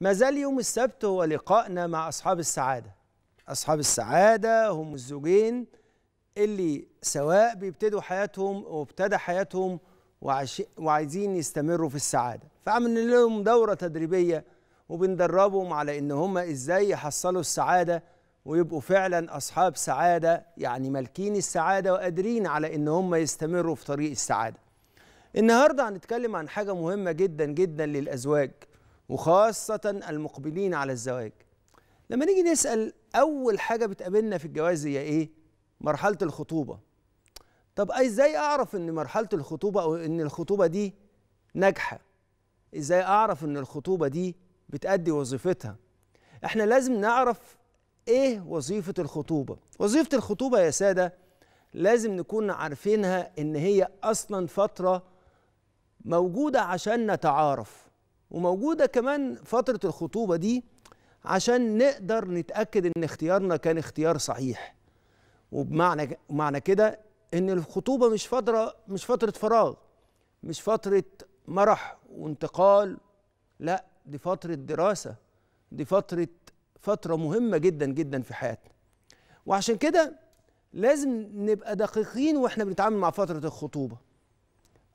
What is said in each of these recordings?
ما زال يوم السبت هو لقائنا مع أصحاب السعادة أصحاب السعادة هم الزوجين اللي سواء بيبتدوا حياتهم وابتدى حياتهم وعش... وعايزين يستمروا في السعادة فعملنا لهم دورة تدريبية وبندربهم على إن هم إزاي يحصلوا السعادة ويبقوا فعلا أصحاب سعادة يعني مالكين السعادة وقادرين على إن هم يستمروا في طريق السعادة النهاردة هنتكلم عن حاجة مهمة جدا جدا للأزواج وخاصة المقبلين على الزواج لما نيجي نسأل أول حاجة بتقابلنا في الجواز هي إيه؟ مرحلة الخطوبة طب إزاي أعرف إن مرحلة الخطوبة أو إن الخطوبة دي ناجحة؟ إزاي أعرف إن الخطوبة دي بتأدي وظيفتها؟ إحنا لازم نعرف إيه وظيفة الخطوبة؟ وظيفة الخطوبة يا سادة لازم نكون عارفينها إن هي أصلا فترة موجودة عشان نتعارف وموجوده كمان فتره الخطوبه دي عشان نقدر نتاكد ان اختيارنا كان اختيار صحيح وبمعنى معنى كده ان الخطوبه مش فتره مش فتره فراغ مش فتره مرح وانتقال لا دي فتره دراسه دي فتره فتره مهمه جدا جدا في حياتنا وعشان كده لازم نبقى دقيقين واحنا بنتعامل مع فتره الخطوبه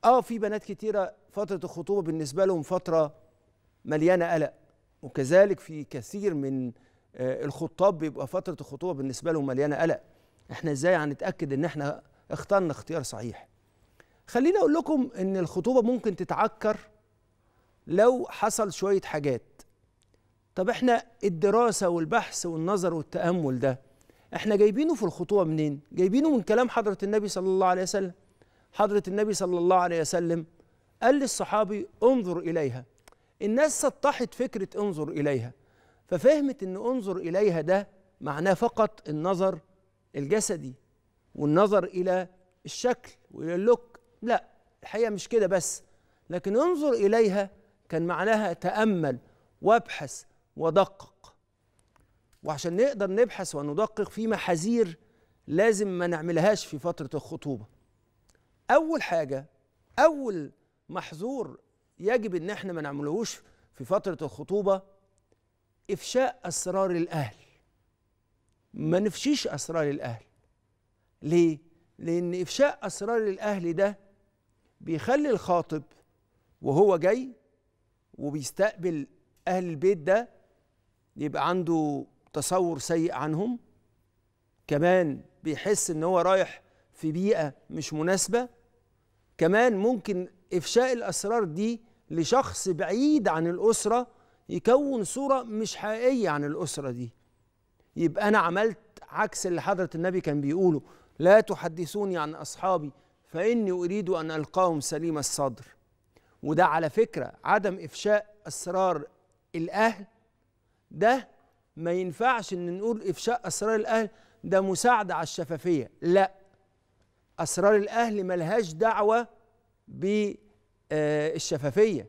اه في بنات كتيره فتره الخطوبه بالنسبه لهم فتره مليانه قلق وكذلك في كثير من آه، الخطاب بيبقى فتره الخطوبه بالنسبه لهم مليانه قلق احنا ازاي هنتاكد ان احنا اخترنا اختيار صحيح خليني اقول لكم ان الخطوبه ممكن تتعكر لو حصل شويه حاجات طب احنا الدراسه والبحث والنظر والتامل ده احنا جايبينه في الخطوبه منين جايبينه من كلام حضره النبي صلى الله عليه وسلم حضره النبي صلى الله عليه وسلم قال للصحابي انظر اليها الناس سطحت فكرة انظر إليها ففهمت أن انظر إليها ده معناه فقط النظر الجسدي والنظر إلى الشكل وإلى اللوك لا الحقيقة مش كده بس لكن انظر إليها كان معناها تأمل وابحث ودقق وعشان نقدر نبحث وندقق في محاذير لازم ما نعملهاش في فترة الخطوبة أول حاجة أول محظور يجب ان احنا ما نعملهوش في فتره الخطوبه افشاء اسرار الاهل ما نفشيش اسرار الاهل ليه لان افشاء اسرار الاهل ده بيخلي الخاطب وهو جاي وبيستقبل اهل البيت ده يبقى عنده تصور سيء عنهم كمان بيحس ان هو رايح في بيئه مش مناسبه كمان ممكن افشاء الاسرار دي لشخص بعيد عن الأسرة يكون صورة مش حقيقية عن الأسرة دي يبقى أنا عملت عكس اللي حضرة النبي كان بيقوله لا تحدثوني عن أصحابي فإني أريد أن ألقاهم سليم الصدر وده على فكرة عدم إفشاء أسرار الأهل ده ما ينفعش إن نقول إفشاء أسرار الأهل ده مساعدة على الشفافية لا أسرار الأهل ملهاش دعوة بالشفافية آه، الشفافيه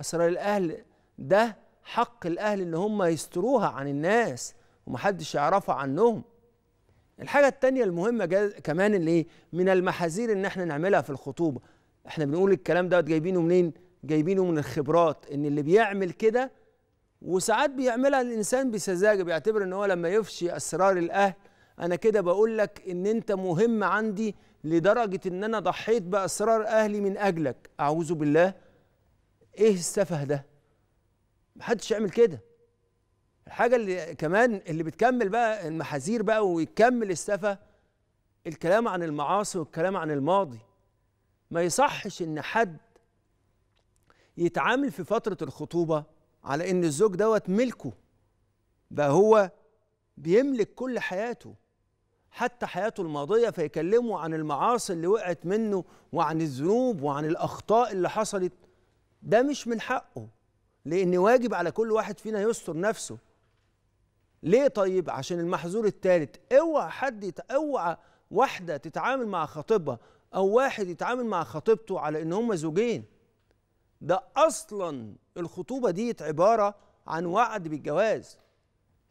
اسرار الاهل ده حق الاهل ان هم يستروها عن الناس ومحدش يعرفها عنهم الحاجه الثانيه المهمه كمان اللي إيه؟ من المحاذير ان احنا نعملها في الخطوبه احنا بنقول الكلام دوت جايبينه منين جايبينه من الخبرات ان اللي بيعمل كده وساعات بيعملها الانسان بسذاجه بيعتبر ان هو لما يفشي اسرار الاهل انا كده بقول لك ان انت مهم عندي لدرجه ان انا ضحيت باسرار اهلي من اجلك اعوذ بالله ايه السفه ده محدش يعمل كده الحاجه اللي كمان اللي بتكمل بقى المحاذير بقى ويكمل السفه الكلام عن المعاصي والكلام عن الماضي ما يصحش ان حد يتعامل في فتره الخطوبه على ان الزوج دوت ملكه بقى هو بيملك كل حياته حتى حياته الماضيه فيكلمه عن المعاصي اللي وقعت منه وعن الذنوب وعن الاخطاء اللي حصلت ده مش من حقه لان واجب على كل واحد فينا يستر نفسه ليه طيب عشان المحظور الثالث اوعى حد اوعى واحده تتعامل مع خطيبها او واحد يتعامل مع خطيبته على ان هما زوجين ده اصلا الخطوبه ديت عباره عن وعد بالجواز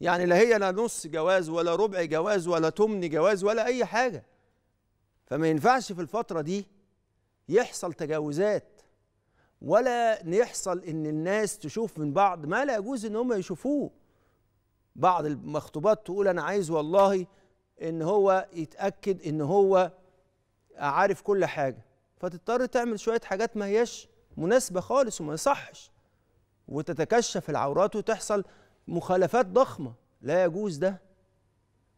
يعني لا هي لا نص جواز ولا ربع جواز ولا تمن جواز ولا أي حاجة فما ينفعش في الفترة دي يحصل تجاوزات ولا يحصل إن الناس تشوف من بعض ما لا يجوز إن هم يشوفوه بعض المخطوبات تقول أنا عايز والله إن هو يتأكد إن هو عارف كل حاجة فتضطر تعمل شوية حاجات ما هياش مناسبة خالص وما يصحش وتتكشف العورات وتحصل مخالفات ضخمه لا يجوز ده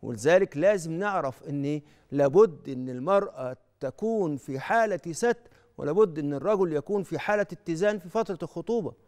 ولذلك لازم نعرف ان لابد ان المراه تكون في حاله ستر ولابد ان الرجل يكون في حاله اتزان في فتره الخطوبه